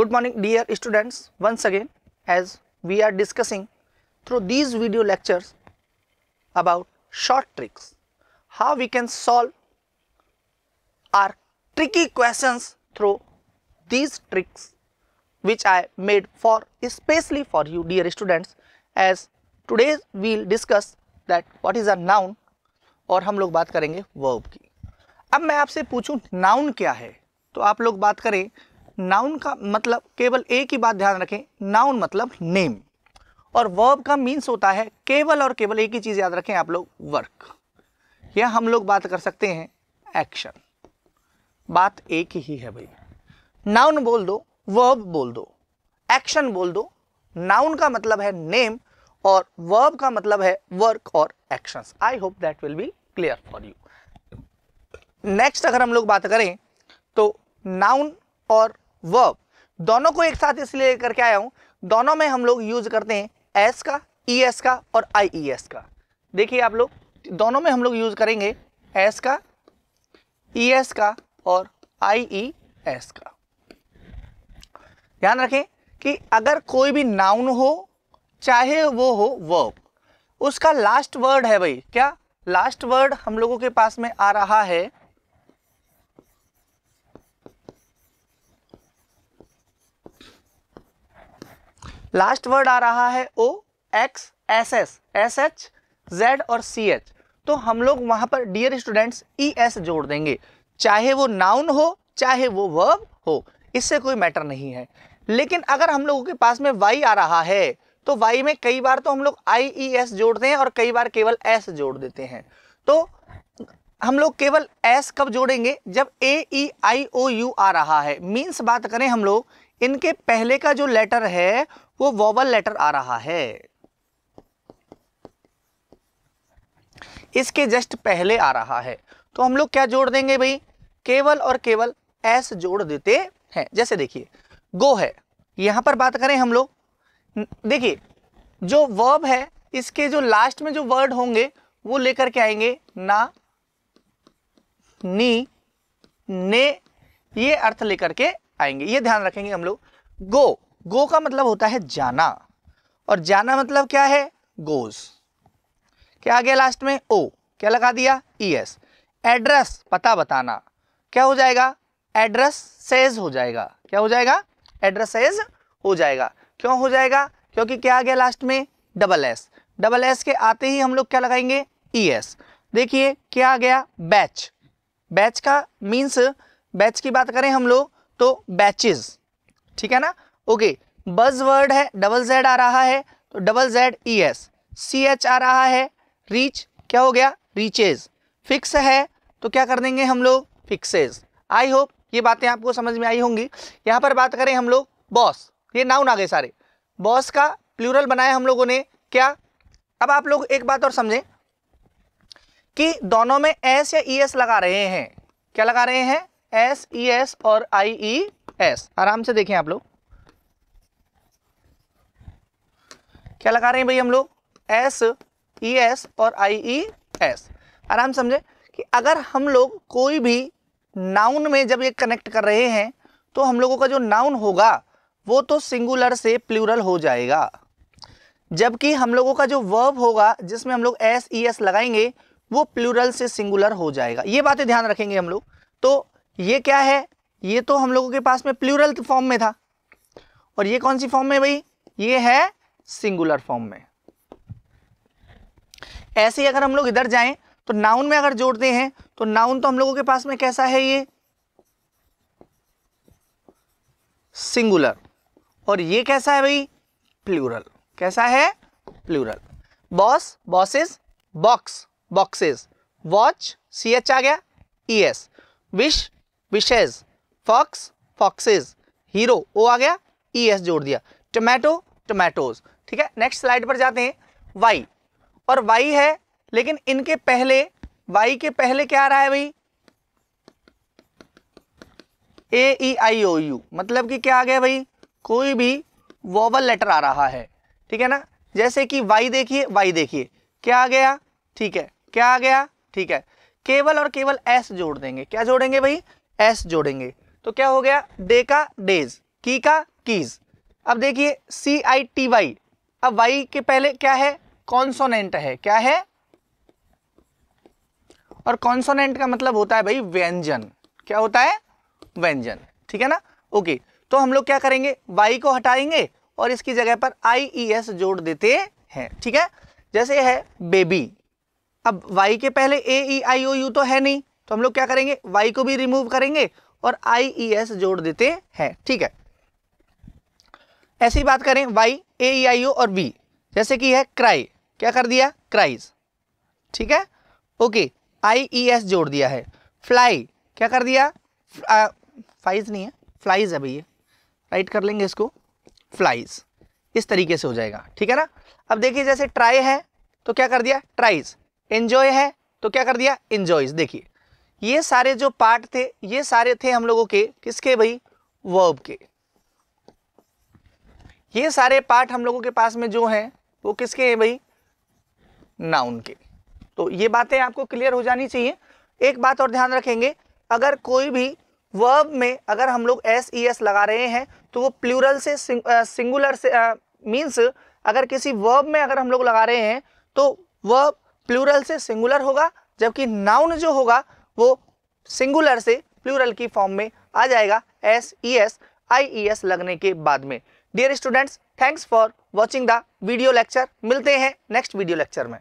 Good morning dear students once again as we are discussing through these video lectures about short tricks how we can solve our tricky questions through these tricks which I made for especially for you dear students as today we'll discuss that what is a noun और हम लोग बात करेंगे verb की अब मैं आपसे पूछूं noun क्या है तो आप लोग बात करें नाउन का मतलब केवल एक ही बात ध्यान रखें नाउन मतलब नेम और वर्ब का मीन्स होता है केवल और केवल एक ही चीज़ याद रखें आप लोग वर्क या हम लोग बात कर सकते हैं एक्शन बात एक ही है भाई नाउन बोल दो वर्ब बोल दो एक्शन बोल दो नाउन का मतलब है नेम और वर्ब का मतलब है वर्क और action I hope that will be clear for you next अगर हम लोग बात करें तो नाउन और वर्ब दोनों को एक साथ इसलिए लेकर के आया हूं दोनों में हम लोग यूज करते हैं एस का ई एस का और आई ई एस का देखिए आप लोग दोनों में हम लोग यूज करेंगे एस का ई एस का और आई ई एस का ध्यान रखें कि अगर कोई भी नाउन हो चाहे वो हो वर्ब उसका लास्ट वर्ड है भाई क्या लास्ट वर्ड हम लोगों के पास में आ रहा है लास्ट वर्ड आ रहा है O X S S S H Z और सी एच तो हम लोग वहाँ पर डियर स्टूडेंट्स ई एस जोड़ देंगे चाहे वो नाउन हो चाहे वो वर्ब हो इससे कोई मैटर नहीं है लेकिन अगर हम लोगों के पास में वाई आ रहा है तो वाई में कई बार तो हम लोग आई ई एस जोड़ते हैं और कई बार केवल एस जोड़ देते हैं तो हम लोग केवल एस कब जोड़ेंगे जब ए ई आई ओ यू आ रहा है मीन्स बात करें हम लोग इनके पहले का जो लेटर है वो वॉवल लेटर आ रहा है इसके जस्ट पहले आ रहा है तो हम लोग क्या जोड़ देंगे भाई केवल और केवल एस जोड़ देते हैं जैसे देखिए गो है यहां पर बात करें हम लोग देखिए जो वर्ब है इसके जो लास्ट में जो वर्ड होंगे वो लेकर के आएंगे ना नी ने ये अर्थ लेकर के आएंगे ये ध्यान रखेंगे हम लोग गो गो का मतलब होता है जाना और जाना मतलब क्या है गोज क्या आ गया लास्ट में ओ क्या लगा दिया ई e एस एड्रेस पता बताना क्या हो जाएगा एड्रेस सेज हो जाएगा क्या हो जाएगा एड्रेस सेज हो जाएगा क्यों हो जाएगा क्योंकि क्या आ गया लास्ट में डबल एस डबल एस के आते ही हम लोग क्या लगाएंगे ई e एस देखिए क्या आ गया बैच बैच का मीन्स बैच की बात करें हम लोग तो बैचेस ठीक है ना ओके बज वर्ड है डबल जेड आ रहा है तो double Z E S C H आ रहा है रीच क्या हो गया रीचेज फिक्स है तो क्या कर देंगे हम लोग फिक्सेज आई होप ये बातें आपको समझ में आई होंगी यहाँ पर बात करें हम लोग बॉस ये नाउन आ गए सारे बॉस का प्लूरल बनाया हम लोगों ने क्या अब आप लोग एक बात और समझें कि दोनों में एस या ई e एस लगा रहे हैं क्या लगा रहे हैं एस ई एस और आई ई एस आराम से देखें आप लोग क्या लगा रहे हैं भाई हम लोग एस ई एस और आई ई एस आराम समझे कि अगर हम लोग कोई भी नाउन में जब ये कनेक्ट कर रहे हैं तो हम लोगों का जो नाउन होगा वो तो सिंगुलर से प्लूरल हो जाएगा जबकि हम लोगों का जो वर्ब होगा जिसमें हम लोग एस ई एस लगाएंगे वो प्लूरल से सिंगुलर हो जाएगा ये बातें ध्यान रखेंगे हम लोग तो ये क्या है ये तो हम लोगों के पास में प्लूरल फॉर्म में था और ये कौन सी फॉर्म में भाई ये है सिंगुलर फॉर्म में ऐसे ही अगर हम लोग इधर जाएं तो नाउन में अगर जोड़ते हैं तो नाउन तो हम लोगों के पास में कैसा है ये सिंगुलर और ये कैसा है भाई प्लूरल कैसा है plural boss bosses box boxes watch C H आ गया E S wish wishes fox foxes hero O आ गया ई e एस जोड़ दिया टोमेटो टोमेटोज ठीक है नेक्स्ट स्लाइड पर जाते हैं वाई और वाई है लेकिन इनके पहले वाई के पहले क्या आ रहा है भाई ए ई आई ओ यू मतलब कि क्या आ गया भाई कोई भी वोवल लेटर आ रहा है ठीक है ना जैसे कि वाई देखिए वाई देखिए क्या आ गया ठीक है क्या आ गया ठीक है केवल और केवल एस जोड़ देंगे क्या जोड़ेंगे भाई एस जोड़ेंगे तो क्या हो गया डे का डेज की का कीज अब देखिए सी आई टी वाई अब वाई के पहले क्या है कॉन्सोनेंट है क्या है और कॉन्सोनेंट का मतलब होता है भाई व्यंजन क्या होता है व्यंजन ठीक है ना ओके तो हम लोग क्या करेंगे वाई को हटाएंगे और इसकी जगह पर आई ई एस जोड़ देते हैं ठीक है जैसे है बेबी अब वाई के पहले ए ई आई ओ यू तो है नहीं तो हम लोग क्या करेंगे वाई को भी रिमूव करेंगे और आई ई एस जोड़ देते हैं ठीक है ऐसी बात करें वाई ए ई आई ओ और बी जैसे कि है क्राई क्या कर दिया क्राइज ठीक है ओके आई ई एस जोड़ दिया है फ्लाई क्या कर दिया फाइज नहीं है फ्लाइज है भैया राइट कर लेंगे इसको फ्लाइज इस तरीके से हो जाएगा ठीक है ना अब देखिए जैसे ट्राई है तो क्या कर दिया ट्राइज एंजॉय है तो क्या कर दिया इन्जॉयज देखिए ये सारे जो पार्ट थे ये सारे थे हम लोगों के किसके भाई वर्ब के ये सारे पार्ट हम लोगों के पास में जो हैं वो किसके हैं भाई नाउन के तो ये बातें आपको क्लियर हो जानी चाहिए एक बात और ध्यान रखेंगे अगर कोई भी वर्ब में अगर हम लोग एस ई एस लगा रहे हैं तो वो प्लूरल से सिंग, आ, सिंगुलर से मीन्स अगर किसी वर्ब में अगर हम लोग लगा रहे हैं तो वर्ब प्लूरल से सिंगुलर होगा जबकि नाउन जो होगा वो सिंगुलर से प्लूरल की फॉर्म में आ जाएगा S E S I E S लगने के बाद में dear students thanks for watching the video lecture मिलते हैं नेक्स्ट वीडियो लेक्चर में